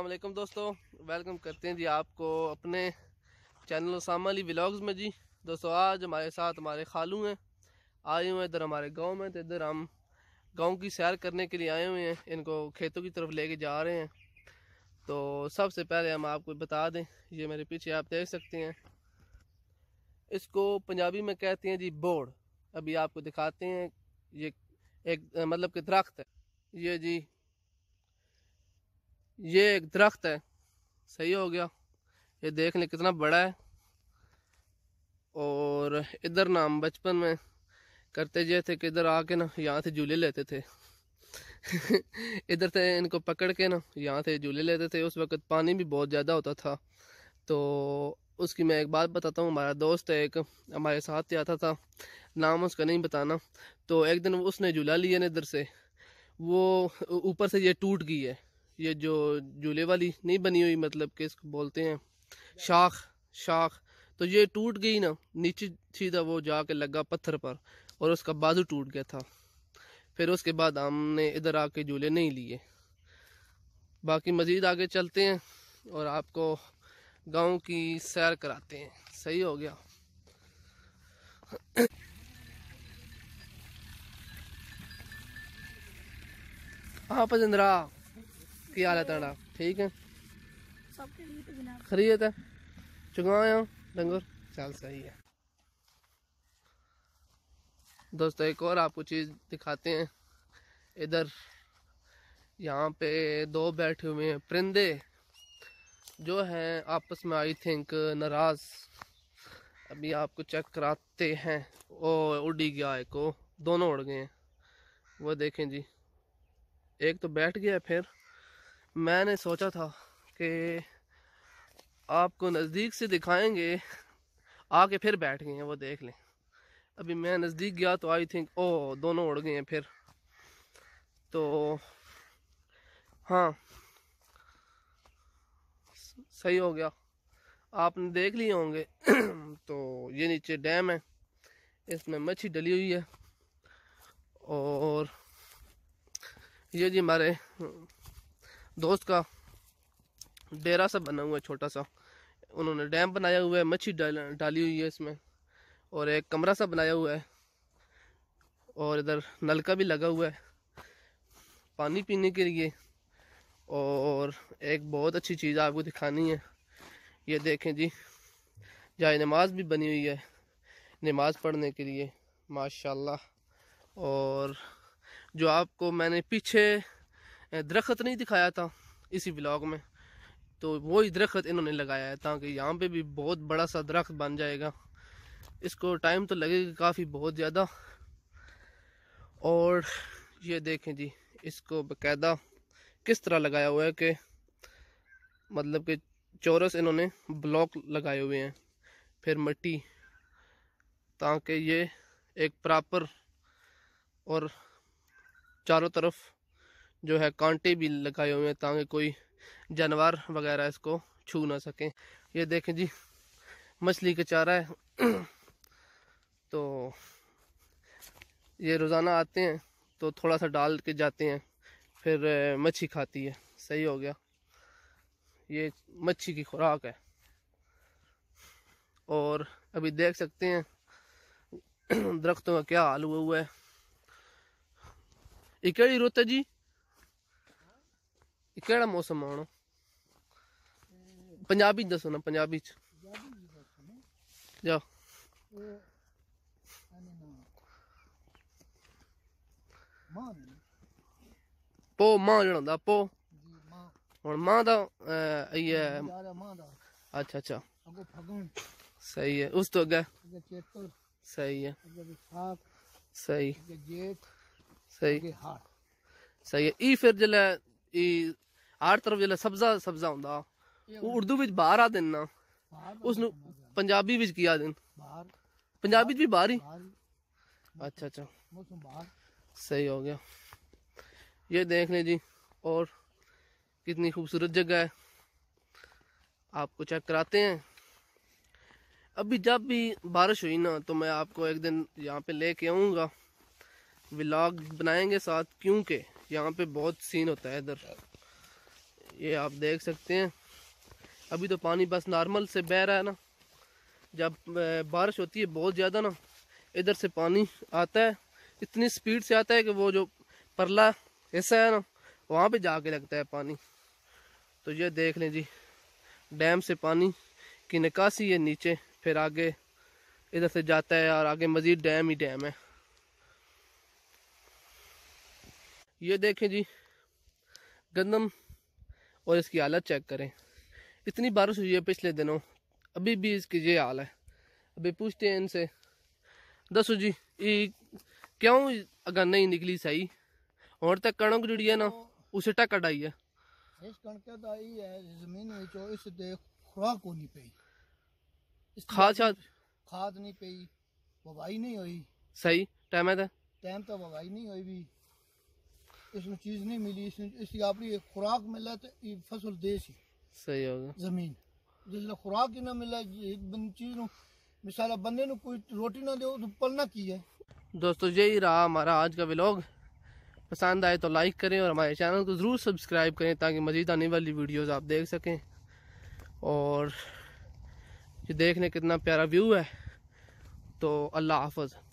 असलम दोस्तों वेलकम करते हैं जी आपको अपने चैनल उसामा अली व्लाग्स में जी दोस्तों आज हमारे साथ हमारे खालू हैं आए हुए हैं इधर हमारे गांव में तो इधर हम गांव की सैर करने के लिए आए हुए हैं इनको खेतों की तरफ लेके जा रहे हैं तो सबसे पहले हम आपको बता दें ये मेरे पीछे आप देख सकते हैं इसको पंजाबी में कहते हैं जी बोर्ड अभी आपको दिखाते हैं ये एक मतलब कि दरख्त है ये जी ये एक दरख्त है सही हो गया ये देख लें कितना बड़ा है और इधर ना हम बचपन में करते जे थे कि इधर आके ना यहाँ से झूले लेते थे इधर से इनको पकड़ के ना यहाँ से झूले लेते थे उस वक्त पानी भी बहुत ज़्यादा होता था तो उसकी मैं एक बात बताता हूँ हमारा दोस्त है एक हमारे साथ ही आता था नाम उसका नहीं बताना तो एक दिन उसने झूला लिया ना इधर से वो ऊपर से ये टूट गई है ये जो झूले वाली नहीं बनी हुई मतलब कि इसको बोलते हैं शाख शाख तो ये टूट गई ना नीचे सीधा वो जाके लगा पत्थर पर और उसका बाजू टूट गया था फिर उसके बाद हमने इधर आके झूले नहीं लिए बाकी मज़ीद आगे चलते हैं और आपको गांव की सैर कराते हैं सही हो गया आप हाँ, जिंदरा की ਹਾਲ है ਤੁਹਾਡਾ ठीक है खरीद है चुका डंगर चल सही है दोस्तों एक और आपको चीज़ दिखाते हैं इधर यहाँ पे दो बैठे हुए हैं परिंदे जो हैं आपस में आई थिंक नाराज़ अभी आपको चेक कराते हैं ओ उड़ी गया एक को दोनों उड़ गए हैं वो देखें जी एक तो बैठ गया फिर मैंने सोचा था कि आपको नज़दीक से दिखाएंगे आके फिर बैठ गए हैं वो देख लें अभी मैं नज़दीक गया तो आई थिंक ओ दोनों उड़ गए हैं फिर तो हाँ सही हो गया आपने देख लिए होंगे तो ये नीचे डैम है इसमें मच्छी डली हुई है और ये जी हमारे दोस्त का डेरा सा बना हुआ है छोटा सा उन्होंने डैम बनाया हुआ है मच्छी डाल डाली हुई है इसमें और एक कमरा सा बनाया हुआ है और इधर नलका भी लगा हुआ है पानी पीने के लिए और एक बहुत अच्छी चीज़ आपको दिखानी है ये देखें जी जाए नमाज भी बनी हुई है नमाज पढ़ने के लिए माशाल्लाह और जो आपको मैंने पीछे दरख्त नहीं दिखाया था इसी ब्लॉग में तो वही दरख्त इन्होंने लगाया है ताकि यहाँ पे भी बहुत बड़ा सा दरख्त बन जाएगा इसको टाइम तो लगेगा काफ़ी बहुत ज़्यादा और ये देखें जी इसको बकायदा किस तरह लगाया हुआ है कि मतलब कि चौरस इन्होंने ब्लॉक लगाए हुए हैं फिर मट्टी ताकि ये एक प्रॉपर और चारों तरफ जो है कांटे भी लगाए हुए हैं ताकि कोई जानवर वगैरह इसको छू ना सके ये देखें जी मछली का चारा है तो ये रोज़ाना आते हैं तो थोड़ा सा डाल के जाते हैं फिर मच्छी खाती है सही हो गया ये मच्छी की खुराक है और अभी देख सकते हैं दरख्तों का क्या हाल हुआ हुआ है इकड़ी रोता जी ਇਹ ਕਿਹੜਾ ਮੌਸਮ ਆਉਣਾ ਪੰਜਾਬੀ ਦੱਸੋ ਨਾ ਪੰਜਾਬੀ ਚ ਜਾ ਮਾਂ ਪੋ ਮਾਂ ਜਣਾਉਂਦਾ ਪੋ ਹੁਣ ਮਾਂ ਦਾ ਇਹ ਹੈ ਅੱਛਾ ਅੱਛਾ ਸਹੀ ਹੈ ਉਸ ਤੋਂ ਅੱਗੇ ਸਹੀ ਹੈ ਸਹੀ ਸਹੀ ਸਹੀ ਹੈ ਇਹ ਫਿਰ ਜਿਹੜਾ ਇਹ ਹਰ तरफ ਜਿਹੜਾ सब्जा सब्जा ਹੁੰਦਾ ਉਹ ਉਰਦੂ ਵਿੱਚ ਬਾਹਰ ਆ ਦੇਣ ਨਾ सही हो गया ये देख लें जी और कितनी खूबसूरत जगह है आपको चेक कराते हैं अभी जब भी बारिश हुई ना तो मैं आपको एक दिन यहाँ पे लेके आऊंगा व्लॉग बनाएंगे साथ क्योंकि यहाँ पे बहुत सीन होता है इधर ये आप देख सकते हैं अभी तो पानी बस नॉर्मल से बह रहा है ना जब बारिश होती है बहुत ज़्यादा ना इधर से पानी आता है इतनी स्पीड से आता है कि वो जो परला हिस्सा है ना वहाँ पे जाके लगता है पानी तो ये देख लें जी डैम से पानी की निकासी है नीचे फिर आगे इधर से जाता है और आगे मज़ीद डैम ही डैम है ये देखें जी गंदम और इसकी हालत चेक करें इतनी बारिश हुई है पिछले दिनों अभी भी इसकी ये हाल है अभी पूछते हैं इनसे दसो जी ये क्यों अगर नहीं निकली सही और तक कणक जुड़ी है ना उसे टक कटाई है इस कणक ਦਾ ਇਹ ਹੈ ਜ਼ਮੀਨ ਵਿੱਚੋਂ ਇਸ ਦੇ ਖੁਰਾਕ ਨਹੀਂ ਪਈ ਖਾਦ ਖਾਦ ਖਾਦ ਨਹੀਂ ਪਈ ਵਵਾਈ ਨਹੀਂ ਹੋਈ ਸਹੀ ਟਾਈਮ ਹੈ ਤਾਂ ਟਾਈਮ ਤਾਂ ਵਵਾਈ ਨਹੀਂ ਹੋਈ ਵੀ इसमें चीज़ नहीं मिली इसकी आपकी खुराक मिला तो ये फसल देसी सही होगा जमीन जिसने खुराक ही ना मिला एक बंद चीज़ न मिसाल बंदे कोई रोटी ना दे तो पलना की है दोस्तों यही रहा हमारा आज का ब्लॉग पसंद आए तो लाइक करें और हमारे चैनल को ज़रूर सब्सक्राइब करें ताकि मज़ीद आने वाली वीडियोस आप देख सकें और ये देखने कितना प्यारा व्यू है तो अल्लाह हाफ़